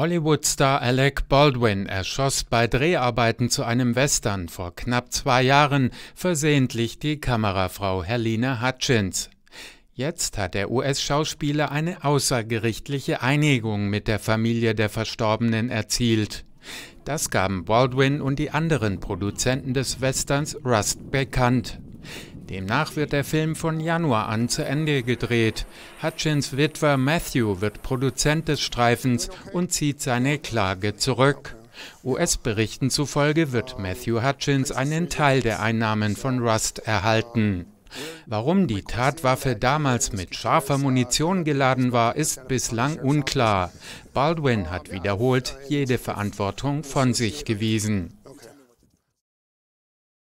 Hollywood-Star Alec Baldwin erschoss bei Dreharbeiten zu einem Western vor knapp zwei Jahren versehentlich die Kamerafrau Helena Hutchins. Jetzt hat der US-Schauspieler eine außergerichtliche Einigung mit der Familie der Verstorbenen erzielt. Das gaben Baldwin und die anderen Produzenten des Westerns Rust bekannt. Demnach wird der Film von Januar an zu Ende gedreht. Hutchins Witwer Matthew wird Produzent des Streifens und zieht seine Klage zurück. US-Berichten zufolge wird Matthew Hutchins einen Teil der Einnahmen von Rust erhalten. Warum die Tatwaffe damals mit scharfer Munition geladen war, ist bislang unklar. Baldwin hat wiederholt jede Verantwortung von sich gewiesen.